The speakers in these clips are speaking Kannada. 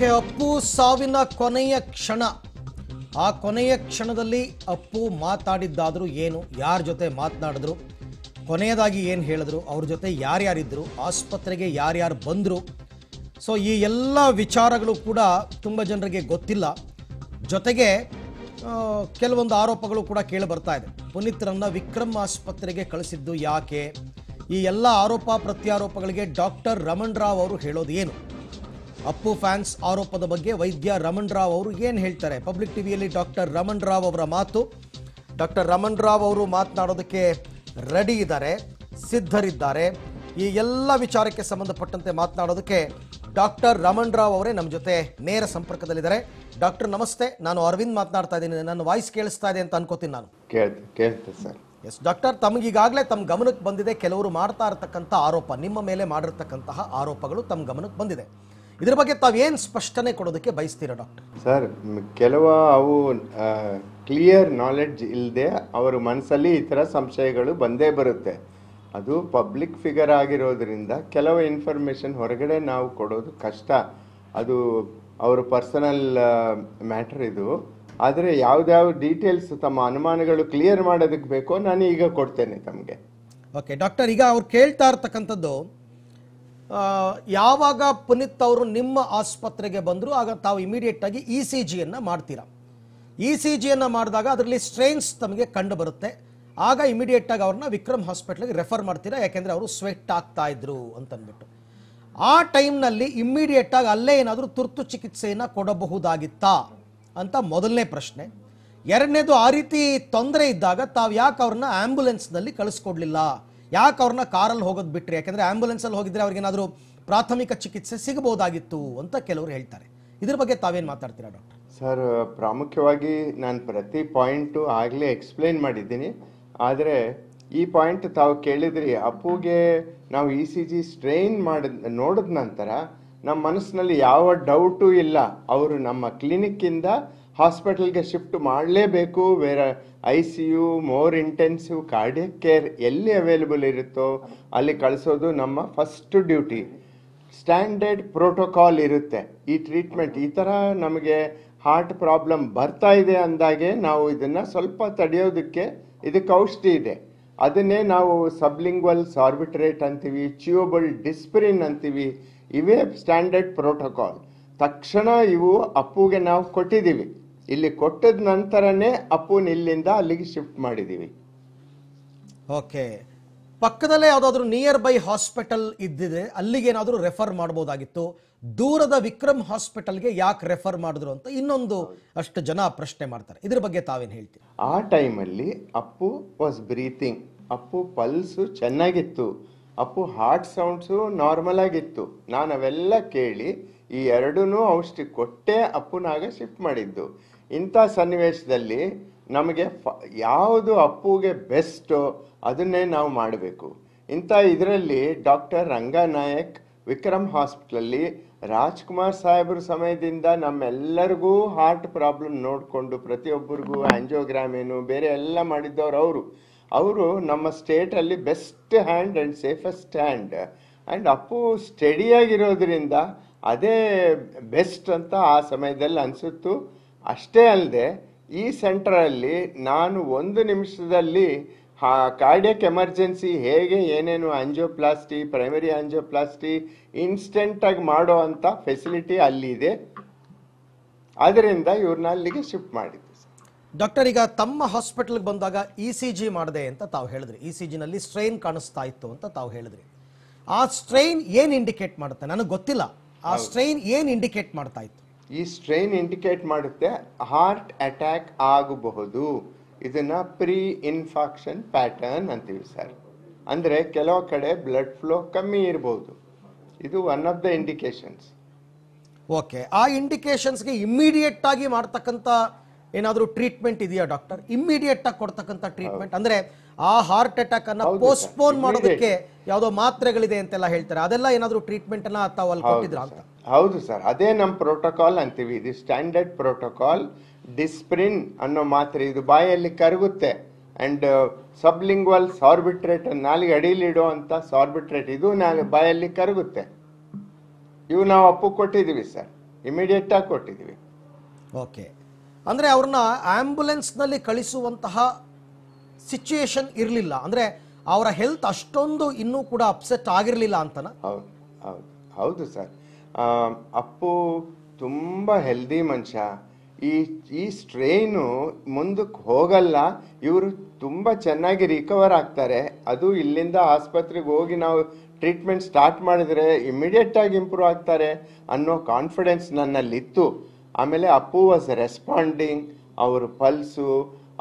ಕೆ ಅಪ್ಪು ಸಾವಿನ ಕೊನೆಯ ಕ್ಷಣ ಆ ಕೊನೆಯ ಕ್ಷಣದಲ್ಲಿ ಅಪ್ಪು ಮಾತಾಡಿದ್ದಾದರೂ ಏನು ಯಾರ ಜೊತೆ ಮಾತನಾಡಿದ್ರು ಕೊನೆಯದಾಗಿ ಏನು ಹೇಳಿದ್ರು ಅವ್ರ ಜೊತೆ ಯಾರ್ಯಾರಿದ್ದರು ಆಸ್ಪತ್ರೆಗೆ ಯಾರ್ಯಾರು ಬಂದರು ಸೊ ಈ ಎಲ್ಲ ವಿಚಾರಗಳು ಕೂಡ ತುಂಬ ಜನರಿಗೆ ಗೊತ್ತಿಲ್ಲ ಜೊತೆಗೆ ಕೆಲವೊಂದು ಆರೋಪಗಳು ಕೂಡ ಕೇಳಿ ಬರ್ತಾ ಇದೆ ರನ್ನ ವಿಕ್ರಮ್ ಆಸ್ಪತ್ರೆಗೆ ಕಳಿಸಿದ್ದು ಯಾಕೆ ಈ ಎಲ್ಲ ಆರೋಪ ಪ್ರತ್ಯಾರೋಪಗಳಿಗೆ ಡಾಕ್ಟರ್ ರಮಣ್ ರಾವ್ ಅವರು ಹೇಳೋದು ಏನು ಅಪ್ಪು ಫ್ಯಾನ್ಸ್ ಆರೋಪದ ಬಗ್ಗೆ ವೈದ್ಯ ರಮಣ್ ರಾವ್ ಅವರು ಏನು ಹೇಳ್ತಾರೆ ಪಬ್ಲಿಕ್ ಟಿವಿಯಲ್ಲಿ ಡಾಕ್ಟರ್ ರಮಣ್ ರಾವ್ ಅವರ ಮಾತು ಡಾಕ್ಟರ್ ರಮಣ್ ರಾವ್ ಅವರು ಮಾತನಾಡೋದಕ್ಕೆ ರೆಡಿ ಇದ್ದಾರೆ ಸಿದ್ಧರಿದ್ದಾರೆ ಈ ಎಲ್ಲ ವಿಚಾರಕ್ಕೆ ಸಂಬಂಧಪಟ್ಟಂತೆ ಮಾತನಾಡೋದಕ್ಕೆ ಡಾಕ್ಟರ್ ರಮಣ್ ರಾವ್ ಅವರೇ ನಮ್ಮ ಜೊತೆ ನೇರ ಸಂಪರ್ಕದಲ್ಲಿದ್ದಾರೆ ಡಾಕ್ಟರ್ ನಮಸ್ತೆ ನಾನು ಅರವಿಂದ್ ಮಾತನಾಡ್ತಾ ಇದ್ದೀನಿ ನನ್ನ ವಾಯ್ಸ್ ಕೇಳಿಸ್ತಾ ಇದೆ ಅಂತ ಅನ್ಕೋತೀನಿ ನಾನು ಸರ್ ಎಸ್ ಡಾಕ್ಟರ್ ತಮಗೀಗಾಗಲೇ ತಮ್ಮ ಗಮನಕ್ಕೆ ಬಂದಿದೆ ಕೆಲವರು ಮಾಡ್ತಾ ಇರತಕ್ಕಂಥ ಆರೋಪ ನಿಮ್ಮ ಮೇಲೆ ಮಾಡಿರ್ತಕ್ಕಂತಹ ಆರೋಪಗಳು ತಮ್ಮ ಗಮನಕ್ಕೆ ಬಂದಿದೆ ಇದ್ರ ಬಗ್ಗೆ ತಾವೇನು ಸ್ಪಷ್ಟನೆ ಕೊಡೋದಕ್ಕೆ ಬಯಸ್ತೀರಾ ಡಾಕ್ಟರ್ ಸರ್ ಕೆಲವು ಅವು ಕ್ಲಿಯರ್ ನಾಲೆಡ್ಜ್ ಇಲ್ಲದೆ ಅವರ ಮನಸ್ಸಲ್ಲಿ ಈ ಥರ ಸಂಶಯಗಳು ಬಂದೇ ಬರುತ್ತೆ ಅದು ಪಬ್ಲಿಕ್ ಫಿಗರ್ ಆಗಿರೋದ್ರಿಂದ ಕೆಲವು ಇನ್ಫಾರ್ಮೇಷನ್ ಹೊರಗಡೆ ನಾವು ಕೊಡೋದು ಕಷ್ಟ ಅದು ಅವರ ಪರ್ಸನಲ್ ಮ್ಯಾಟ್ರ್ ಇದು ಆದರೆ ಯಾವ್ದಾವ ಡೀಟೇಲ್ಸ್ ತಮ್ಮ ಅನುಮಾನಗಳು ಕ್ಲಿಯರ್ ಮಾಡೋದಕ್ಕೆ ಬೇಕೋ ನಾನು ಈಗ ಕೊಡ್ತೇನೆ ತಮಗೆ ಓಕೆ ಡಾಕ್ಟರ್ ಈಗ ಅವ್ರು ಕೇಳ್ತಾ ಇರ್ತಕ್ಕಂಥದ್ದು ಯಾವಾಗ ಪುನೀತ್ ಅವರು ನಿಮ್ಮ ಆಸ್ಪತ್ರೆಗೆ ಬಂದರು ಆಗ ತಾವು ಇಮಿಡಿಯೇಟ್ ಆಗಿ ಇ e ಸಿ ಜಿಯನ್ನು ಮಾಡ್ತೀರಾ ಇ e ಸಿ ಜಿಯನ್ನು ಮಾಡಿದಾಗ ಅದರಲ್ಲಿ ಸ್ಟ್ರೈನ್ಸ್ ತಮಗೆ ಕಂಡು ಬರುತ್ತೆ ಆಗ ಇಮಿಡಿಯೇಟ್ ಆಗಿ ಅವ್ರನ್ನ ವಿಕ್ರಮ್ ಹಾಸ್ಪಿಟ್ಲಿಗೆ ರೆಫರ್ ಮಾಡ್ತೀರಾ ಯಾಕೆಂದರೆ ಅವರು ಸ್ವೆಟ್ ಆಗ್ತಾ ಇದ್ರು ಅಂತಂದ್ಬಿಟ್ಟು ಆ ಟೈಮ್ನಲ್ಲಿ ಇಮ್ಮಿಡಿಯೇಟ್ ಆಗಿ ಅಲ್ಲೇ ಏನಾದರೂ ತುರ್ತು ಚಿಕಿತ್ಸೆಯನ್ನು ಕೊಡಬಹುದಾಗಿತ್ತಾ ಅಂತ ಮೊದಲನೇ ಪ್ರಶ್ನೆ ಎರಡನೇದು ಆ ರೀತಿ ತೊಂದರೆ ಇದ್ದಾಗ ತಾವು ಯಾಕೆ ಅವ್ರನ್ನ ಆ್ಯಂಬುಲೆನ್ಸ್ನಲ್ಲಿ ಕಳಿಸ್ಕೊಡ್ಲಿಲ್ಲ ಯಾಕೆ ಅವ್ರನ್ನ ಕಾರಲ್ಲಿ ಹೋಗೋದು ಬಿಟ್ಟರೆ ಯಾಕೆಂದರೆ ಆ್ಯಂಬುಲೆನ್ಸಲ್ಲಿ ಹೋಗಿದ್ರೆ ಅವ್ರಿಗೇನಾದರೂ ಪ್ರಾಥಮಿಕ ಚಿಕಿತ್ಸೆ ಸಿಗಬಹುದಾಗಿತ್ತು ಅಂತ ಕೆಲವರು ಹೇಳ್ತಾರೆ ಇದ್ರ ಬಗ್ಗೆ ತಾವೇನು ಮಾತಾಡ್ತೀರಾ ಡಾಕ್ಟರ್ ಸರ್ ಪ್ರಾಮುಖ್ಯವಾಗಿ ನಾನು ಪ್ರತಿ ಪಾಯಿಂಟು ಆಗಲೇ ಎಕ್ಸ್ಪ್ಲೈನ್ ಮಾಡಿದ್ದೀನಿ ಆದರೆ ಈ ಪಾಯಿಂಟ್ ತಾವು ಕೇಳಿದ್ರಿ ಅಪ್ಪುಗೆ ನಾವು E e C G strain ಮಾಡಿದ ನೋಡಿದ ನಂತರ ನಮ್ಮ ಮನಸ್ಸಿನಲ್ಲಿ ಯಾವ ಡೌಟು ಇಲ್ಲ ಅವರು ನಮ್ಮ ಕ್ಲಿನಿಕ್ಕಿಂದ ಹಾಸ್ಪಿಟಲ್ಗೆ ಶಿಫ್ಟ್ ಮಾಡಲೇಬೇಕು ಬೇರೆ I C U more intensive cardiac care ಎಲ್ಲಿ ಅವೈಲಬಲ್ ಇರುತ್ತೋ ಅಲ್ಲಿ ಕಳಿಸೋದು ನಮ್ಮ ಫಸ್ಟ್ ಡ್ಯೂಟಿ ಸ್ಟ್ಯಾಂಡರ್ಡ್ ಪ್ರೋಟೋಕಾಲ್ ಇರುತ್ತೆ ಈ ಟ್ರೀಟ್ಮೆಂಟ್ ಈ ಥರ ನಮಗೆ ಹಾರ್ಟ್ ಪ್ರಾಬ್ಲಮ್ ಬರ್ತಾ ಇದೆ ಅಂದಾಗೆ ನಾವು ಇದನ್ನು ಸ್ವಲ್ಪ ತಡೆಯೋದಕ್ಕೆ ಇದಕ್ಕೆ ಔಷಧಿ ಇದೆ ಅದನ್ನೇ ನಾವು ಸಬ್ಲಿಂಗ್ವಲ್ ಸಾರ್ಬಿಟ್ರೇಟ್ ಅಂತೀವಿ ಚಿಯೋಬಲ್ ಡಿಸ್ಪ್ರಿನ್ ಅಂತೀವಿ ಇವೇ ಸ್ಟ್ಯಾಂಡರ್ಡ್ ಪ್ರೋಟೋಕಾಲ್ ತಕ್ಷಣ ಇವು ಅಪ್ಪುಗೆ ನಾವು ಕೊಟ್ಟಿದ್ದೀವಿ ಇಲ್ಲಿ ಕೊಟ್ಟದ ನಂತರನೇ ಅಪ್ಪು ಇಲ್ಲಿಂದ ಅಲ್ಲಿಗೆ ಶಿಫ್ಟ್ ಮಾಡಿದೀವಿ ಓಕೆ ಪಕ್ಕದಲ್ಲೇ ಯಾವುದಾದ್ರೂ ನಿಯರ್ ಬೈ ಹಾಸ್ಪಿಟಲ್ ಇದ್ದಿದೆ ಅಲ್ಲಿಗೆ ಏನಾದರೂ ರೆಫರ್ ಮಾಡಬಹುದಾಗಿತ್ತು ದೂರದ ವಿಕ್ರಮ್ ಹಾಸ್ಪಿಟಲ್ಗೆ ಯಾಕೆ ರೆಫರ್ ಮಾಡಿದ್ರು ಅಂತ ಇನ್ನೊಂದು ಅಷ್ಟು ಜನ ಪ್ರಶ್ನೆ ಮಾಡ್ತಾರೆ ಇದ್ರ ಬಗ್ಗೆ ತಾವೇನು ಹೇಳ್ತೀರಿ ಆ ಟೈಮಲ್ಲಿ Appu was breathing Appu pulse ಚೆನ್ನಾಗಿತ್ತು ಅಪ್ಪು ಹಾರ್ಟ್ ಸೌಂಡ್ಸು ನಾರ್ಮಲ್ ಆಗಿತ್ತು ನಾನು ಅವೆಲ್ಲ ಕೇಳಿ ಈ ಎರಡೂ ಔಷಧಿ ಕೊಟ್ಟೆ ಅಪ್ಪುನಾಗ ಶಿಫ್ಟ್ ಮಾಡಿದ್ದು ಇಂಥ ಸನ್ನಿವೇಶದಲ್ಲಿ ನಮಗೆ ಫ ಯಾವುದು ಅಪ್ಪುಗೆ ಬೆಸ್ಟು ಅದನ್ನೇ ನಾವು ಮಾಡಬೇಕು ಇಂಥ ಇದರಲ್ಲಿ ಡಾಕ್ಟರ್ ರಂಗನಾಯಕ್ ವಿಕ್ರಮ್ ಹಾಸ್ಪಿಟ್ಲಲ್ಲಿ ರಾಜ್ಕುಮಾರ್ ಸಾಹೇಬ್ರ ಸಮಯದಿಂದ ನಮ್ಮೆಲ್ಲರಿಗೂ ಹಾರ್ಟ್ ಪ್ರಾಬ್ಲಮ್ ನೋಡಿಕೊಂಡು ಪ್ರತಿಯೊಬ್ಬರಿಗೂ ಆ್ಯಂಜಿಯೋಗ್ರಾಮ್ ಏನು ಬೇರೆ ಎಲ್ಲ ಮಾಡಿದ್ದವರು ಅವರು ಅವರು ನಮ್ಮ ಸ್ಟೇಟಲ್ಲಿ best hand and safest hand and Appu ಸ್ಟಡಿಯಾಗಿರೋದ್ರಿಂದ ಅದೇ ಬೆಸ್ಟ್ ಅಂತ ಆ ಸಮಯದಲ್ಲಿ ಅನಿಸುತ್ತು ಅಷ್ಟೇ ಅಲ್ಲದೆ ಈ ಸೆಂಟ್ರಲ್ಲಿ ನಾನು ಒಂದು ನಿಮಿಷದಲ್ಲಿ ಹಾ ಕಾರ್ಡಿಯಕ್ ಎಮರ್ಜೆನ್ಸಿ ಹೇಗೆ ಏನೇನು ಆಂಜಿಯೋಪ್ಲಾಸ್ಟಿ ಪ್ರೈಮರಿ ಆಂಜಿಯೋಪ್ಲಾಸ್ಟಿ ಇನ್ಸ್ಟೆಂಟಾಗಿ ಮಾಡೋ ಅಂಥ ಫೆಸಿಲಿಟಿ ಅಲ್ಲಿದೆ ಆದ್ದರಿಂದ ಇವ್ರನ್ನ ಅಲ್ಲಿಗೆ ಶಿಫ್ಟ್ ಮಾಡಿದ್ದೆ ಡಾಕ್ಟರ್ ಈಗ ತಮ್ಮ ಹಾಸ್ಪಿಟಲ್ಗೆ ಬಂದಾಗ ಇ e ಸಿ ಜಿ ಮಾಡಿದೆ ಅಂತ ತಾವು ಹೇಳಿದ್ರಿ ಇ ಸಿ ಜಿನಲ್ಲಿ ಸ್ಟ್ರೈನ್ ಕಾಣಿಸ್ತಾ ಇತ್ತು ಅಂತ ತಾವು ಹೇಳಿದ್ರಿ ಆ ಸ್ಟ್ರೈನ್ ಏನು ಇಂಡಿಕೇಟ್ ಮಾಡುತ್ತೆ ನನಗೆ ಗೊತ್ತಿಲ್ಲ ಆ ಸ್ಟ್ರೈನ್ ಏನು ಇಂಡಿಕೇಟ್ ಮಾಡ್ತಾ ಇತ್ತು ಈ ಸ್ಟ್ರೈನ್ ಇಂಡಿಕೇಟ್ ಮಾಡುತ್ತೆ ಹಾರ್ಟ್ ಅಟ್ಯಾಕ್ ಆಗಬಹುದು ಇದನ್ನ ಪ್ರೀ ಇನ್ಫಾಕ್ಷನ್ ಪ್ಯಾಟರ್ನ್ ಅಂತೀವಿ ಸರ್ ಅಂದರೆ ಕೆಲವು ಕಡೆ ಬ್ಲಡ್ ಫ್ಲೋ ಕಮ್ಮಿ ಇರಬಹುದು ಇದು one of the indications okay ಆ ಇಂಡಿಕೇಶನ್ಸ್ಗೆ ಇಮ್ಮಿಡಿಯೇಟ್ ಆಗಿ ಮಾಡ್ತಕ್ಕಂಥ ಏನಾದರೂ ಟ್ರೀಟ್ಮೆಂಟ್ ಇದೆಯಾ ಡಾಕ್ಟರ್ ಇಮ್ಮಿಡಿಯೇಟ್ ಆಗಿ ಕೊಡ್ತಕ್ಕಂಥ ಟ್ರೀಟ್ಮೆಂಟ್ ಅಂದರೆ ಆ ಹಾರ್ಟ್ ಅಟ್ಯಾಕ್ ಅನ್ನ ಪೋಸ್ಟ್ಪೋನ್ ಮಾಡೋದಕ್ಕೆ ಯಾವುದೋ ಮಾತ್ರೆಗಳಿದೆ ಅಂತೆಲ್ಲ ಹೇಳ್ತಾರೆ ಅದೆಲ್ಲ ಏನಾದರೂ ಟ್ರೀಟ್ಮೆಂಟ್ ಅನ್ನ ತಾವು ಅಲ್ಲಿ ಕೊಟ್ಟಿದ್ರ ಅಂತ ಹೌದು ಸರ್ ಅದೇ ನಮ್ಮ ಪ್ರೋಟೋಕಾಲ್ ಅಂತೀವಿ ಇದು ಸ್ಟ್ಯಾಂಡರ್ಡ್ ಪ್ರೋಟೋಕಾಲ್ ಡಿಸ್ಪ್ರಿನ್ ಅನ್ನೋ ಮಾತ್ರೆ ಇದು ಬಾಯಲ್ಲಿ ಕರಗುತ್ತೆ ಅಂಡ್ ಸಬ್ಲಿಂಗ್ವಲ್ ಸಾರ್ಬಿಟ್ರೇಟ್ ನಾಲಿಗೆ ಅಡಿಲಿ ಅಂತ ಸಾರ್ಬಿಟ್ರೇಟ್ ಇದು ನಾಲ್ ಬಾಯಲ್ಲಿ ಕರಗುತ್ತೆ ಇವು ನಾವು ಅಪ್ಪು ಕೊಟ್ಟಿದ್ದೀವಿ ಸರ್ ಆಗಿ ಕೊಟ್ಟಿದ್ದೀವಿ ಓಕೆ ಅಂದರೆ ಅವ್ರನ್ನ ನಲ್ಲಿ ಕಳಿಸುವಂತಹ ಸಿಚುಯೇಷನ್ ಇರಲಿಲ್ಲ ಅಂದರೆ ಅವರ ಹೆಲ್ತ್ ಅಷ್ಟೊಂದು ಇನ್ನೂ ಕೂಡ ಅಪ್ಸೆಟ್ ಆಗಿರಲಿಲ್ಲ ಅಂತನ ಹೌದು ಹೌದು ಸರ್ ಅಪ್ಪು ತುಂಬ ಹೆಲ್ದಿ ಮನುಷ್ಯ ಈ ಈ ಸ್ಟ್ರೈನು ಮುಂದಕ್ಕೆ ಹೋಗಲ್ಲ ಇವರು ತುಂಬ ಚೆನ್ನಾಗಿ ರಿಕವರ್ ಆಗ್ತಾರೆ ಅದು ಇಲ್ಲಿಂದ ಆಸ್ಪತ್ರೆಗೆ ಹೋಗಿ ನಾವು ಟ್ರೀಟ್ಮೆಂಟ್ ಸ್ಟಾರ್ಟ್ ಮಾಡಿದರೆ ಇಮಿಡಿಯೇಟಾಗಿ ಇಂಪ್ರೂವ್ ಆಗ್ತಾರೆ ಅನ್ನೋ ಕಾನ್ಫಿಡೆನ್ಸ್ ನನ್ನಲ್ಲಿತ್ತು ಆಮೇಲೆ ಅಪ್ಪು ವಾಸ್ ರೆಸ್ಪಾಂಡಿಂಗ್ ಅವ್ರ ಪಲ್ಸು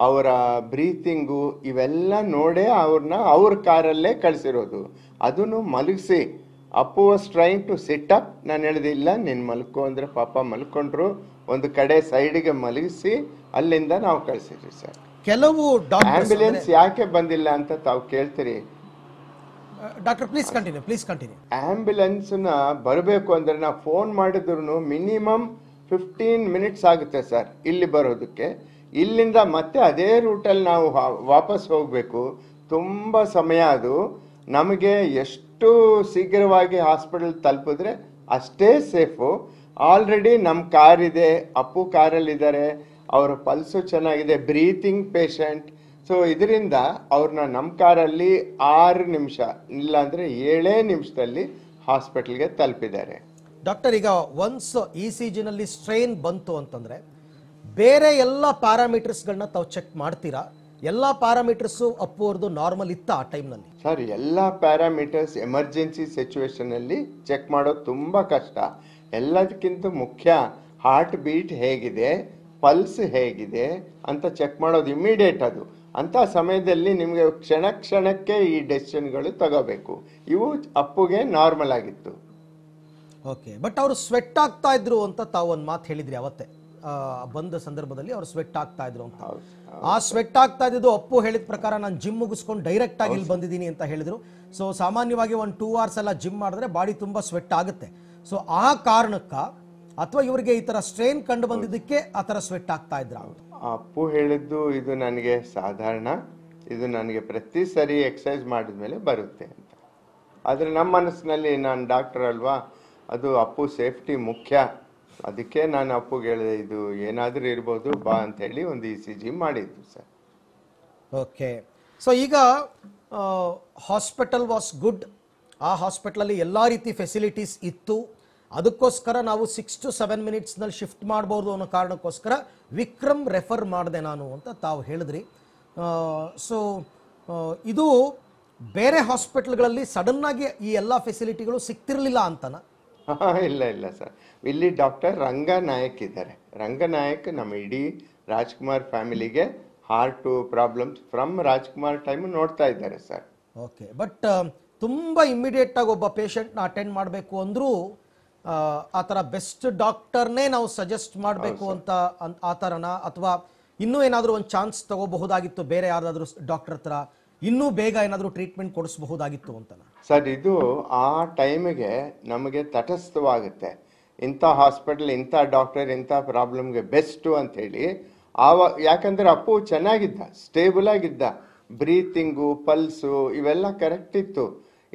ಅವರ ಬ್ರೀತಿಂಗು ಇವೆಲ್ಲ ನೋಡೇ ಅವ್ರನ್ನ ಅವ್ರ ಕಾರಲ್ಲೇ ಕಳಿಸಿರೋದು ಅದನ್ನು ಮಲಗಿಸಿ Appu was trying to sit up ನಾನು ಹೇಳಿದಿಲ್ಲ ನೀನು ಮಲ್ಕೋ ಅಂದರೆ ಪಾಪ ಮಲ್ಕೊಂಡ್ರು ಒಂದು ಕಡೆ ಸೈಡ್ಗೆ ಮಲಗಿಸಿ ಅಲ್ಲಿಂದ ನಾವು ಕಳಿಸಿದ್ವಿ ಸರ್ ಕೆಲವು ಆಂಬ್ಯುಲೆನ್ಸ್ ಯಾಕೆ ಬಂದಿಲ್ಲ ಅಂತ ತಾವು ಕೇಳ್ತೀರಿ doctor please continue please continue ಆಂಬ್ಯುಲೆನ್ಸ್ನ ಬರಬೇಕು ಅಂದರೆ ನಾವು ಫೋನ್ ಮಾಡಿದ್ರು ಮಿನಿಮಮ್ ಫಿಫ್ಟೀನ್ ಮಿನಿಟ್ಸ್ ಆಗುತ್ತೆ ಸರ್ ಇಲ್ಲಿ ಬರೋದಕ್ಕೆ ಇಲ್ಲಿಂದ ಮತ್ತೆ ಅದೇ ರೂಟಲ್ಲಿ ನಾವು ವಾಪಸ್ ಹೋಗಬೇಕು ತುಂಬ ಸಮಯ ಅದು ನಮಗೆ ಎಷ್ಟು ಶೀಘ್ರವಾಗಿ ಹಾಸ್ಪಿಟಲ್ ತಲುಪಿದ್ರೆ ಅಷ್ಟೇ ಸೇಫು ಆಲ್ರೆಡಿ ನಮ್ಮ ಕಾರಿದೆ ಅಪ್ಪು ಕಾರಲ್ಲಿದ್ದಾರೆ ಅವರ ಪಲ್ಸು ಚೆನ್ನಾಗಿದೆ ಬ್ರೀತಿಂಗ್ ಪೇಷಂಟ್ ಸೊ ಇದರಿಂದ ಅವ್ರನ್ನ ನಮ್ಮ ಕಾರಲ್ಲಿ ಆರು ನಿಮಿಷ ಇಲ್ಲಾಂದರೆ ಏಳೇ ನಿಮಿಷದಲ್ಲಿ ಹಾಸ್ಪಿಟಲ್ಗೆ ತಲುಪಿದ್ದಾರೆ ಡಾಕ್ಟರ್ ಈಗ ಒನ್ಸ್ ಇ ಸಿ ಜಿನಲ್ಲಿ ಸ್ಟ್ರೈನ್ ಬಂತು ಅಂತಂದರೆ ಬೇರೆ ಎಲ್ಲ ಪ್ಯಾರಾಮೀಟರ್ಸ್ಗಳನ್ನ ತಾವು ಚೆಕ್ ಮಾಡ್ತೀರಾ ಎಲ್ಲ ಪ್ಯಾರಾಮೀಟರ್ಸು ಅಪ್ಪು ಅವರದು ನಾರ್ಮಲ್ ಇತ್ತ ಆ ಟೈಮ್ನಲ್ಲಿ ಸರ್ ಎಲ್ಲ ಪ್ಯಾರಾಮೀಟರ್ಸ್ ಎಮರ್ಜೆನ್ಸಿ ಸಿಚುವೇಶನಲ್ಲಿ ಚೆಕ್ ಮಾಡೋದು ತುಂಬ ಕಷ್ಟ ಎಲ್ಲದಕ್ಕಿಂತ ಮುಖ್ಯ ಹಾರ್ಟ್ ಬೀಟ್ ಹೇಗಿದೆ ಪಲ್ಸ್ ಹೇಗಿದೆ ಅಂತ ಚೆಕ್ ಮಾಡೋದು ಇಮ್ಮಿಡಿಯೇಟ್ ಅದು ಅಂಥ ಸಮಯದಲ್ಲಿ ನಿಮಗೆ ಕ್ಷಣ ಕ್ಷಣಕ್ಕೆ ಈ ಡೆಸಿಷನ್ಗಳು ತಗೋಬೇಕು ಇವು ಅಪ್ಪುಗೆ ನಾರ್ಮಲ್ ಆಗಿತ್ತು ಓಕೆ ಬಟ್ ಅವರು ಸ್ವೆಟ್ ಆಗ್ತಾ ಇದ್ರು ಅಂತ ತಾವು ಒಂದು ಮಾತು ಹೇಳಿದ್ರಿ ಅವತ್ತೇ ಬಂದ ಸಂದರ್ಭದಲ್ಲಿ ಅವ್ರು ಸ್ವೆಟ್ ಆಗ್ತಾ ಇದ್ರು ಅಂತ ಆ ಸ್ವೆಟ್ ಆಗ್ತಾ ಇದ್ದು ಅಪ್ಪು ಹೇಳಿದ ಪ್ರಕಾರ ನಾನು ಜಿಮ್ ಮುಗಿಸ್ಕೊಂಡು ಡೈರೆಕ್ಟ್ ಆಗಿ ಇಲ್ಲಿ ಬಂದಿದ್ದೀನಿ ಅಂತ ಹೇಳಿದ್ರು ಸೊ ಸಾಮಾನ್ಯವಾಗಿ ಒಂದು ಟೂ ಅವರ್ಸ್ ಎಲ್ಲ ಜಿಮ್ ಮಾಡಿದ್ರೆ ಬಾಡಿ ತುಂಬ ಸ್ವೆಟ್ ಆಗುತ್ತೆ ಸೊ ಆ ಕಾರಣಕ್ಕ ಅಥವಾ ಇವರಿಗೆ ಈ ತರ ಸ್ಟ್ರೈನ್ ಕಂಡು ಬಂದಿದ್ದಕ್ಕೆ ಆ ತರ ಸ್ವೆಟ್ ಆಗ್ತಾ ಇದ್ರ ಅಪ್ಪು ಹೇಳಿದ್ದು ಇದು ನನಗೆ ಸಾಧಾರಣ ಇದು ನನಗೆ ಪ್ರತಿ ಸರಿ ಎಕ್ಸಸೈಸ್ ಮಾಡಿದ ಮೇಲೆ ಬರುತ್ತೆ ಅಂತ ಆದರೆ ನಮ್ಮ ಮನಸ್ಸಿನಲ್ಲಿ ನಾನು ಡಾಕ್ಟರ್ ಅಲ್ವಾ ಅದು ಅಪ್ಪು ಸೇಫ್ಟಿ ಮುಖ್ಯ ಅದಕ್ಕೆ ನಾನು ಅಪ್ಪುಗೆ ಹೇಳಿದೆ ಇದು ಏನಾದರೂ ಇರ್ಬೋದು ಬಾ ಅಂತ ಹೇಳಿ ಒಂದು ಇ ಸಿ ಜಿ ಮಾಡಿದ್ದು ಸರ್ ಓಕೆ ಸೊ ಈಗ ಹಾಸ್ಪಿಟಲ್ ವಾಸ್ ಗುಡ್ ಆ ಹಾಸ್ಪಿಟಲಲ್ಲಿ ಎಲ್ಲ ರೀತಿ ಫೆಸಿಲಿಟೀಸ್ ಇತ್ತು ಅದಕ್ಕೋಸ್ಕರ ನಾವು ಸಿಕ್ಸ್ ಟು ಸೆವೆನ್ ಮಿನಿಟ್ಸ್ನಲ್ಲಿ ಶಿಫ್ಟ್ ಮಾಡ್ಬೋದು ಅನ್ನೋ ಕಾರಣಕ್ಕೋಸ್ಕರ ವಿಕ್ರಮ್ ರೆಫರ್ ಮಾಡಿದೆ ನಾನು ಅಂತ ತಾವು ಹೇಳಿದ್ರಿ ಸೊ ಇದು ಬೇರೆ ಹಾಸ್ಪಿಟ್ಲ್ಗಳಲ್ಲಿ ಸಡನ್ನಾಗಿ ಈ ಎಲ್ಲ ಫೆಸಿಲಿಟಿಗಳು ಸಿಗ್ತಿರಲಿಲ್ಲ ಅಂತನಾ ಇಲ್ಲ ಇಲ್ಲ ಸರ್ ಇಲ್ಲಿ ಡಾಕ್ಟರ್ ರಂಗನಾಯಕ್ ಇದ್ದಾರೆ ರಂಗನಾಯಕ್ ನಮ್ಮ ಇಡೀ ರಾಜ್ಕುಮಾರ್ ಫ್ಯಾಮಿಲಿಗೆ heart problems from Rajkumar time ನೋಡ್ತಾ ಇದ್ದಾರೆ ಸರ್ ಓಕೆ ಬಟ್ ತುಂಬ ಆಗಿ ಒಬ್ಬ ಪೇಷಂಟ್ನ ಅಟೆಂಡ್ ಮಾಡಬೇಕು ಅಂದರೂ ಆ ಥರ ಬೆಸ್ಟ್ ಡಾಕ್ಟರ್ನೇ ನಾವು ಸಜೆಸ್ಟ್ ಮಾಡಬೇಕು ಅಂತ ಆ ಥರನ ಅಥವಾ ಇನ್ನೂ ಏನಾದರೂ ಒಂದು ಚಾನ್ಸ್ ತಗೋಬಹುದಾಗಿತ್ತು ಬೇರೆ ಯಾರಾದರೂ ಡಾಕ್ಟರ್ ಹತ್ರ ಇನ್ನೂ ಬೇಗ ಏನಾದರೂ ಟ್ರೀಟ್ಮೆಂಟ್ ಕೊಡಿಸಬಹುದಾಗಿತ್ತು ಅಂತ ಸರ್ ಇದು ಆ ಟೈಮಿಗೆ ನಮಗೆ ತಟಸ್ಥವಾಗುತ್ತೆ ಇಂಥ ಹಾಸ್ಪಿಟಲ್ ಇಂಥ ಡಾಕ್ಟರ್ ಇಂಥ ಪ್ರಾಬ್ಲಮ್ಗೆ ಬೆಸ್ಟು ಅಂಥೇಳಿ ಆವ ಯಾಕಂದರೆ ಅಪ್ಪು ಚೆನ್ನಾಗಿದ್ದ ಸ್ಟೇಬಲ್ ಆಗಿದ್ದ ಬ್ರೀತಿಂಗು ಪಲ್ಸು ಇವೆಲ್ಲ ಕರೆಕ್ಟ್ ಇತ್ತು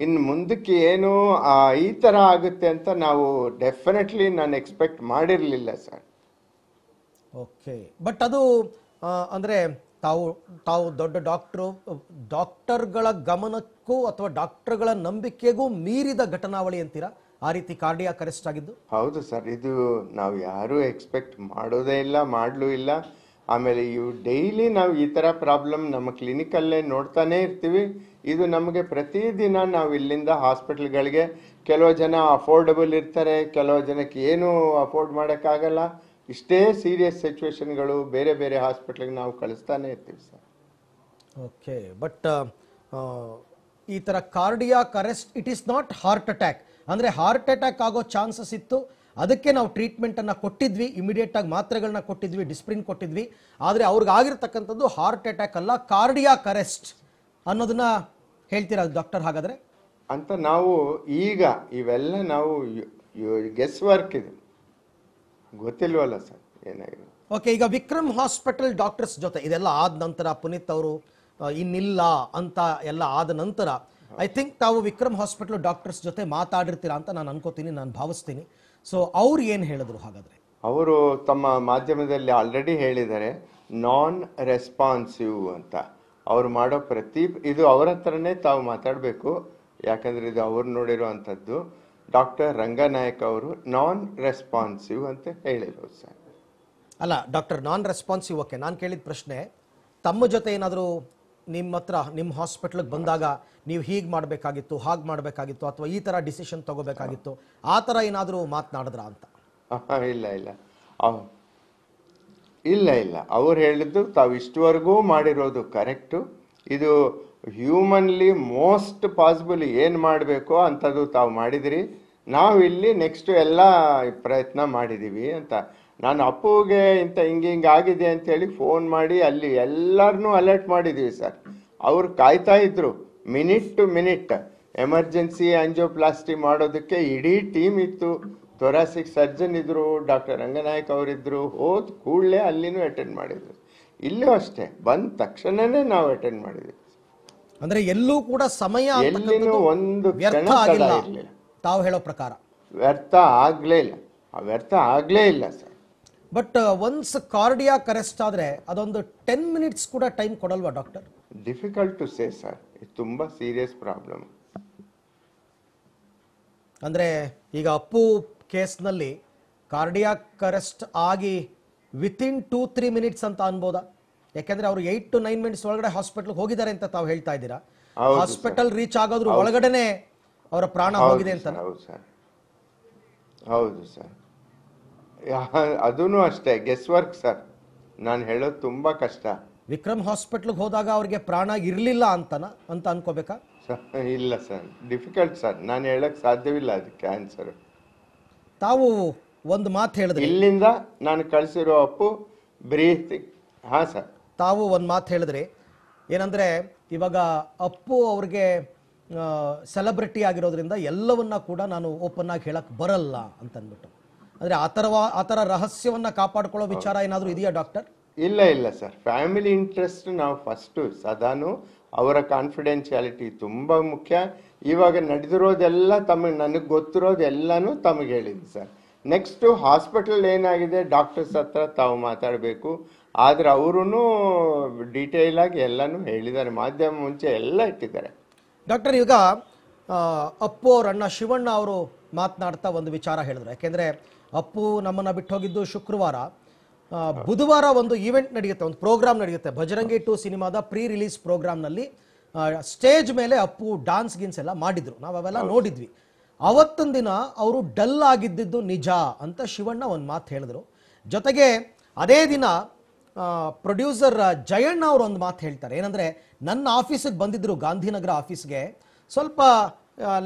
ಇನ್ನು ಮುಂದಕ್ಕೆ ಏನು ಈ ಥರ ಆಗುತ್ತೆ ಅಂತ ನಾವು ಡೆಫಿನೆಟ್ಲಿ ನಾನು ಎಕ್ಸ್ಪೆಕ್ಟ್ ಮಾಡಿರಲಿಲ್ಲ ಸರ್ ಓಕೆ ಬಟ್ ಅದು ಅಂದರೆ ತಾವು ತಾವು ದೊಡ್ಡ ಡಾಕ್ಟ್ರು ಡಾಕ್ಟರ್ಗಳ ಗಮನಕ್ಕೂ ಅಥವಾ ಡಾಕ್ಟರ್ಗಳ ನಂಬಿಕೆಗೂ ಮೀರಿದ ಘಟನಾವಳಿ ಅಂತೀರಾ ಆ ರೀತಿ ಕಾರ್ಡಿಯಾ ಅರೆಸ್ಟ್ ಆಗಿದ್ದು ಹೌದು ಸರ್ ಇದು ನಾವು ಯಾರೂ ಎಕ್ಸ್ಪೆಕ್ಟ್ ಮಾಡೋದೇ ಇಲ್ಲ ಮಾಡಲೂ ಇಲ್ಲ ಆಮೇಲೆ ಇವು ಡೈಲಿ ನಾವು ಈ ಥರ ಪ್ರಾಬ್ಲಮ್ ನಮ್ಮ ಕ್ಲಿನಿಕಲ್ಲೇ ನೋಡ್ತಾನೆ ಇರ್ತೀವಿ ಇದು ನಮಗೆ ಪ್ರತಿದಿನ ನಾವು ಇಲ್ಲಿಂದ ಹಾಸ್ಪಿಟ್ಲ್ಗಳಿಗೆ ಕೆಲವು ಜನ ಅಫೋರ್ಡಬಲ್ ಇರ್ತಾರೆ ಕೆಲವು ಜನಕ್ಕೆ ಏನೂ ಅಫೋರ್ಡ್ ಮಾಡೋಕ್ಕಾಗಲ್ಲ ಇಷ್ಟೇ ಸೀರಿಯಸ್ ಸಿಚುವೇಶನ್ಗಳು ಬೇರೆ ಬೇರೆ ಹಾಸ್ಪಿಟ್ಲಿಗೆ ನಾವು ಕಳಿಸ್ತಾನೆ ಇರ್ತೀವಿ ಸರ್ ಓಕೆ ಬಟ್ uh, ಈ ಥರ cardiac arrest it is not heart attack ಅಂದರೆ ಹಾರ್ಟ್ ಅಟ್ಯಾಕ್ ಆಗೋ ಚಾನ್ಸಸ್ ಇತ್ತು ಅದಕ್ಕೆ ನಾವು ಟ್ರೀಟ್ಮೆಂಟನ್ನು ಕೊಟ್ಟಿದ್ವಿ ಇಮಿಡಿಯೇಟಾಗಿ ಮಾತ್ರೆಗಳನ್ನ ಕೊಟ್ಟಿದ್ವಿ ಡಿಸ್ಪ್ರಿನ್ ಕೊಟ್ಟಿದ್ವಿ ಆದರೆ ಅವ್ರಿಗಾಗಿರ್ತಕ್ಕಂಥದ್ದು ಹಾರ್ಟ್ ಅಟ್ಯಾಕ್ ಅಲ್ಲ ಕಾರ್ಡಿಯಾಕ್ ಅರೆಸ್ಟ್ ಅನ್ನೋದನ್ನ ಹೇಳ್ತೀರಾ ಡಾಕ್ಟರ್ ಹಾಗಾದರೆ ಅಂತ ನಾವು ಈಗ ಇವೆಲ್ಲ ನಾವು ಗೆಸ್ ವರ್ಕ್ ಇದೆ ಗೊತ್ತಿಲ್ವಲ್ಲ ಸರ್ ಏನಾಗಿದೆ ಓಕೆ ಈಗ ವಿಕ್ರಮ್ ಹಾಸ್ಪಿಟಲ್ ಡಾಕ್ಟರ್ಸ್ ಜೊತೆ ಇದೆಲ್ಲ ಆದ ನಂತರ ಪುನೀತ್ ಅವರು ಇನ್ನಿಲ್ಲ ಅಂತ ಎಲ್ಲ ಆದ ನಂತರ ಐ ಥಿಂಕ್ ತಾವು ವಿಕ್ರಮ್ ಹಾಸ್ಪಿಟಲ್ ಡಾಕ್ಟರ್ಸ್ ಜೊತೆ ಮಾತಾಡಿರ್ತೀರಾ ಅಂತ ನಾನು ಅನ್ಕೋತೀನಿ ನಾನು ಭಾವಿಸ್ತೀನಿ ಸೊ ಅವ್ರು ಏನು ಹೇಳಿದ್ರು ಹಾಗಾದರೆ ಅವರು ತಮ್ಮ ಮಾಧ್ಯಮದಲ್ಲಿ ಆಲ್ರೆಡಿ ಹೇಳಿದ್ದಾರೆ ನಾನ್ ರೆಸ್ಪಾನ್ಸಿವ್ ಅಂತ ಅವ್ರು ಮಾಡೋ ಪ್ರತಿ ಇದು ಅವರ ಹತ್ರನೇ ತಾವು ಮಾತಾಡಬೇಕು ಯಾಕಂದರೆ ಇದು ಅವ್ರು ನೋಡಿರೋ ಅಂಥದ್ದು ಡಾಕ್ಟರ್ ರಂಗನಾಯಕ್ ಅವರು ನಾನ್ ರೆಸ್ಪಾನ್ಸಿವ್ ಅಂತ ಹೇಳಿದರು ಸರ್ ಅಲ್ಲ ಡಾಕ್ಟರ್ ನಾನ್ ರೆಸ್ಪಾನ್ಸಿವ್ ಓಕೆ ನಾನು ಕೇಳಿದ ಪ್ರಶ್ನೆ ತಮ್ಮ ಜೊತೆ ಏನಾದರೂ ನಿಮ್ಮ ಹತ್ರ ನಿಮ್ಮ ಹಾಸ್ಪಿಟ್ಲಿಗೆ ಬಂದಾಗ ನೀವು ಹೀಗೆ ಮಾಡಬೇಕಾಗಿತ್ತು ಹಾಗೆ ಮಾಡಬೇಕಾಗಿತ್ತು ಅಥವಾ ಈ ಥರ ಡಿಸಿಷನ್ ತಗೋಬೇಕಾಗಿತ್ತು ಆ ಥರ ಏನಾದರೂ ಮಾತನಾಡಿದ್ರ ಅಂತ ಇಲ್ಲ ಇಲ್ಲ ಇಲ್ಲ ಇಲ್ಲ ಅವ್ರು ಹೇಳಿದ್ದು ತಾವು ಇಷ್ಟುವರೆಗೂ ಮಾಡಿರೋದು ಕರೆಕ್ಟು ಇದು ಹ್ಯೂಮನ್ಲಿ ಮೋಸ್ಟ್ ಪಾಸಿಬಲ್ ಏನು ಮಾಡಬೇಕು ಅಂಥದ್ದು ತಾವು ಮಾಡಿದಿರಿ ನಾವಿಲ್ಲಿ ನೆಕ್ಸ್ಟು ಎಲ್ಲ ಪ್ರಯತ್ನ ಮಾಡಿದ್ದೀವಿ ಅಂತ ನಾನು ಅಪ್ಪುಗೆ ಇಂಥ ಹಿಂಗೆ ಹಿಂಗೆ ಆಗಿದೆ ಅಂಥೇಳಿ ಫೋನ್ ಮಾಡಿ ಅಲ್ಲಿ ಎಲ್ಲರನ್ನೂ ಅಲರ್ಟ್ ಮಾಡಿದ್ದೀವಿ ಸರ್ ಅವ್ರು ಕಾಯ್ತಾ ಇದ್ದರು minute to minute emergency angioplasty ಮಾಡೋದಕ್ಕೆ ಇಡೀ ಟೀಮ್ ಇತ್ತು ಥೊರಾಸಿಕ್ ಸರ್ಜನ್ ಇದ್ದರು ಡಾಕ್ಟರ್ ರಂಗನಾಯಕ್ ಅವರಿದ್ದರು ಹೋದ ಕೂಡಲೇ ಅಲ್ಲಿನೂ ಅಟೆಂಡ್ ಮಾಡಿದರು ಇಲ್ಲೂ ಅಷ್ಟೇ ಬಂದ ತಕ್ಷಣವೇ ನಾವು ಅಟೆಂಡ್ ಮಾಡಿದ್ವಿ ಅಂದ್ರೆ ಎಲ್ಲೂ ಕೂಡ ಸಮಯ ಒಂದು ವ್ಯರ್ಥ ಆಗಿಲ್ಲ ತಾವು ಹೇಳೋ ಪ್ರಕಾರ ವ್ಯರ್ಥ ಆಗ್ಲೇ ಇಲ್ಲ ವ್ಯರ್ಥ ಆಗ್ಲೇ ಇಲ್ಲ sir but once cardiac arrest ಆದ್ರೆ ಅದೊಂದು ಟೆನ್ ಮಿನಿಟ್ಸ್ ಕೂಡ ಟೈಮ್ ಕೊಡಲ್ವಾ doctor difficult to say sir ಇದು ತುಂಬಾ ಸೀರಿಯಸ್ ಪ್ರಾಬ್ಲಮ್ ಅಂದ್ರೆ ಈಗ ಅಪ್ಪು ಕೇಸ್ನಲ್ಲಿ ಕಾರ್ಡಿಯಾ ಕರೆಸ್ಟ್ ಆಗಿ ವಿತಿನ್ ಟೂ ತ್ರೀ ಮಿನಿಟ್ಸ್ ಅಂತ ಅನ್ಬೋದಾ ಯಾಕಂದ್ರೆ ಅವರು ಏಟ್ ಟು ನೈನ್ ಮಿನಿಟ್ಸ್ ಒಳಗಡೆ ಹಾಸ್ಪಿಟಲ್ ಹೋಗಿದ್ದಾರೆ ಅಂತ ತಾವು ಹೇಳ್ತಾ ಇದ್ದೀರಾ ಹಾಸ್ಪಿಟಲ್ ರೀಚ್ ಆಗೋದ್ರ ಒಳಗಡೆನೆ ಅವರ ಪ್ರಾಣ ಹೋಗಿದೆ ಅಂತ ಹೌದು ಸರ್ ಹೌದು ಸರ್ ಅದೂ ಅಷ್ಟೇ ಗೆಸ್ ವರ್ಕ್ ಸರ್ ನಾನು ಹೇಳೋದು ತುಂಬಾ ಕಷ್ಟ ವಿಕ್ರಮ್ ಹಾಸ್ಪಿಟ್ಲಿಗೆ ಹೋದಾಗ ಅವ್ರಿಗೆ ಪ್ರಾಣ ಇರಲಿಲ್ಲ ಅಂತನ ಅಂತ ಅನ್ಕೋಬೇಕಾ ಇಲ್ಲ ಸರ್ ಡಿಫಿಕಲ್ಟ್ ಸರ್ ನಾನು ಹೇಳಕ್ ಸಾಧ್ಯವಿಲ್ಲ ಅದಕ್ಕೆ ಆನ್ಸರ್ ತಾವು ಒಂದು ಮಾತು ಹೇಳಿದ್ರೆ ಇಲ್ಲಿಂದ ನಾನು ಕಳಿಸಿರೋ ಅಪ್ಪು ಬ್ರೀತಿ ಹಾಂ ಸರ್ ತಾವು ಒಂದು ಮಾತು ಹೇಳಿದ್ರಿ ಏನಂದರೆ ಇವಾಗ ಅಪ್ಪು ಅವ್ರಿಗೆ ಸೆಲೆಬ್ರಿಟಿ ಆಗಿರೋದ್ರಿಂದ ಎಲ್ಲವನ್ನ ಕೂಡ ನಾನು ಓಪನ್ ಆಗಿ ಹೇಳಕ್ಕೆ ಬರಲ್ಲ ಅಂತಂದ್ಬಿಟ್ಟು ಅಂದರೆ ಆ ಥರ ಆ ಥರ ರಹಸ್ಯವನ್ನು ಕಾಪಾಡ್ಕೊಳ್ಳೋ ವಿಚಾರ ಏನಾದರೂ ಇದೆಯಾ ಡಾಕ್ಟರ್ ಇಲ್ಲ ಇಲ್ಲ ಸರ್ ಫ್ಯಾಮಿಲಿ ಇಂಟ್ರೆಸ್ಟ್ ನಾವು ಫಸ್ಟು ಸದಾನು ಅವರ ಕಾನ್ಫಿಡೆನ್ಷಿಯಾಲಿಟಿ ತುಂಬ ಮುಖ್ಯ ಇವಾಗ ನಡೆದಿರೋದೆಲ್ಲ ತಮಗೆ ನನಗೆ ಗೊತ್ತಿರೋದೆಲ್ಲನೂ ತಮಗೆ ಹೇಳಿದ್ವಿ ಸರ್ ನೆಕ್ಸ್ಟು ಹಾಸ್ಪಿಟಲ್ ಏನಾಗಿದೆ ಡಾಕ್ಟರ್ಸ್ ಹತ್ರ ತಾವು ಮಾತಾಡಬೇಕು ಆದರೆ ಅವರು ಡೀಟೇಲ್ ಆಗಿ ಎಲ್ಲನೂ ಹೇಳಿದ್ದಾರೆ ಮಾಧ್ಯಮ ಮುಂಚೆ ಎಲ್ಲ ಇಟ್ಟಿದ್ದಾರೆ ಡಾಕ್ಟರ್ ಈಗ ಅಪ್ಪು ಅಣ್ಣ ಶಿವಣ್ಣ ಅವರು ಮಾತನಾಡ್ತಾ ಒಂದು ವಿಚಾರ ಹೇಳಿದ್ರು ಯಾಕೆಂದ್ರೆ ಅಪ್ಪು ನಮ್ಮನ್ನು ಬಿಟ್ಟು ಹೋಗಿದ್ದು ಶುಕ್ರವಾರ ಬುಧವಾರ ಒಂದು ಈವೆಂಟ್ ನಡೆಯುತ್ತೆ ಒಂದು ಪ್ರೋಗ್ರಾಮ್ ನಡೆಯುತ್ತೆ ಭಜರಂಗಿ ಟು ಸಿನಿಮಾದ ಪ್ರೀ ರಿಲೀಸ್ ಪ್ರೋಗ್ರಾಮ್ನಲ್ಲಿ ಸ್ಟೇಜ್ ಮೇಲೆ ಅಪ್ಪು ಡಾನ್ಸ್ ಗಿನ್ಸ್ ಎಲ್ಲ ಮಾಡಿದ್ರು ನಾವು ಅವೆಲ್ಲ ನೋಡಿದ್ವಿ ಅವತ್ತೊಂದು ದಿನ ಅವರು ಡಲ್ ಆಗಿದ್ದಿದ್ದು ನಿಜ ಅಂತ ಶಿವಣ್ಣ ಒಂದು ಮಾತು ಹೇಳಿದ್ರು ಜೊತೆಗೆ ಅದೇ ದಿನ ಪ್ರೊಡ್ಯೂಸರ್ ಜಯಣ್ಣ ಅವರು ಒಂದು ಮಾತು ಹೇಳ್ತಾರೆ ಏನಂದರೆ ನನ್ನ ಆಫೀಸಿಗೆ ಬಂದಿದ್ದರು ಗಾಂಧಿನಗರ ಆಫೀಸ್ಗೆ ಸ್ವಲ್ಪ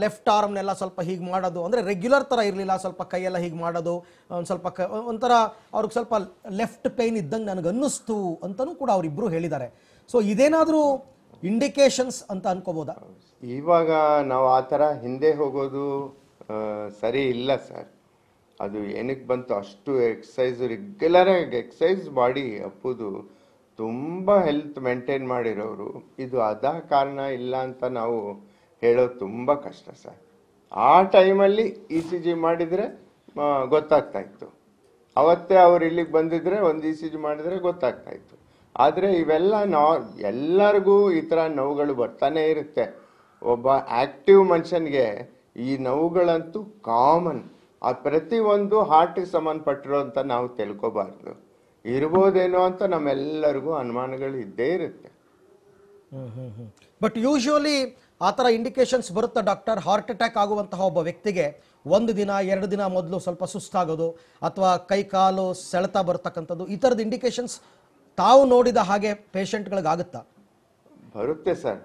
ಲೆಫ್ಟ್ ಆರ್ಮ್ನೆಲ್ಲ ಸ್ವಲ್ಪ ಹೀಗೆ ಮಾಡೋದು ಅಂದರೆ ರೆಗ್ಯುಲರ್ ಥರ ಇರಲಿಲ್ಲ ಸ್ವಲ್ಪ ಕೈಯೆಲ್ಲ ಹೀಗೆ ಮಾಡೋದು ಒಂದು ಸ್ವಲ್ಪ ಕ ಒಂಥರ ಅವ್ರಿಗೆ ಸ್ವಲ್ಪ ಲೆಫ್ಟ್ ಪೇಯ್ನ್ ಇದ್ದಂಗೆ ನನಗೆ ಅನ್ನಿಸ್ತು ಅಂತಲೂ ಕೂಡ ಅವರಿಬ್ಬರು ಹೇಳಿದ್ದಾರೆ ಸೊ ಇದೇನಾದರೂ ಇಂಡಿಕೇಶನ್ಸ್ ಅಂತ ಅನ್ಕೋಬೋದಾ ಇವಾಗ ನಾವು ಆ ಥರ ಹಿಂದೆ ಹೋಗೋದು ಸರಿ ಇಲ್ಲ ಸರ್ ಅದು ಏನಕ್ಕೆ ಬಂತು ಅಷ್ಟು ಎಕ್ಸಸೈಸ್ ಆಗಿ ಎಕ್ಸಸೈಸ್ ಬಾಡಿ ಅಪ್ಪುದು ತುಂಬ ಹೆಲ್ತ್ ಮೇಂಟೈನ್ ಮಾಡಿರೋರು ಇದು ಅದ ಕಾರಣ ಇಲ್ಲ ಅಂತ ನಾವು ಹೇಳೋದು ತುಂಬ ಕಷ್ಟ ಸರ್ ಆ ಟೈಮಲ್ಲಿ ಇ e ಸಿ ಜಿ ಮಾಡಿದರೆ ಗೊತ್ತಾಗ್ತಾ ಇತ್ತು ಅವತ್ತೇ ಅವ್ರು ಇಲ್ಲಿಗೆ ಬಂದಿದ್ರೆ ಒಂದು ಇ e ಸಿ ಜಿ ಮಾಡಿದರೆ ಗೊತ್ತಾಗ್ತಾ ಇತ್ತು ಆದರೆ ಇವೆಲ್ಲ ನಾ ಎಲ್ಲರಿಗೂ ಈ ಥರ ನೋವುಗಳು ಬರ್ತಾನೆ ಇರುತ್ತೆ ಒಬ್ಬ ಆ್ಯಕ್ಟಿವ್ ಮನುಷ್ಯನಿಗೆ ಈ ನೋವುಗಳಂತೂ ಕಾಮನ್ ಆ ಪ್ರತಿಯೊಂದು ಹಾರ್ಟಿಗೆ ಅಂತ ನಾವು ತಿಳ್ಕೊಬಾರ್ದು ಇರ್ಬೋದೇನೋ ಅಂತ ನಮ್ಮೆಲ್ಲರಿಗೂ ಅನುಮಾನಗಳು ಇದ್ದೇ ಇರುತ್ತೆ ಬಟ್ ಯೂಶುವಲಿ ಆ ಥರ ಇಂಡಿಕೇಶನ್ಸ್ ಬರುತ್ತೆ ಡಾಕ್ಟರ್ ಹಾರ್ಟ್ ಅಟ್ಯಾಕ್ ಆಗುವಂತಹ ಒಬ್ಬ ವ್ಯಕ್ತಿಗೆ ಒಂದು ದಿನ ಎರಡು ದಿನ ಮೊದಲು ಸ್ವಲ್ಪ ಸುಸ್ತಾಗೋದು ಅಥವಾ ಕೈ ಕಾಲು ಸೆಳೆತ ಬರ್ತಕ್ಕಂಥದ್ದು ಈ ಥರದ ಇಂಡಿಕೇಶನ್ಸ್ ತಾವು ನೋಡಿದ ಹಾಗೆ ಆಗುತ್ತಾ ಬರುತ್ತೆ ಸರ್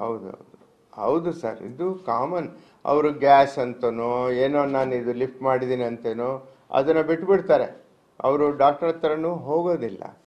ಹೌದೌದು ಹೌದು ಸರ್ ಇದು ಕಾಮನ್ ಅವರು ಗ್ಯಾಸ್ ಅಂತನೋ ಏನೋ ನಾನು ಇದು ಲಿಫ್ಟ್ ಮಾಡಿದ್ದೀನಿ ಅಂತೇನೋ ಅದನ್ನು ಬಿಟ್ಬಿಡ್ತಾರೆ ಅವರು ಡಾಕ್ಟರ್ ಹತ್ರನೂ ಹೋಗೋದಿಲ್ಲ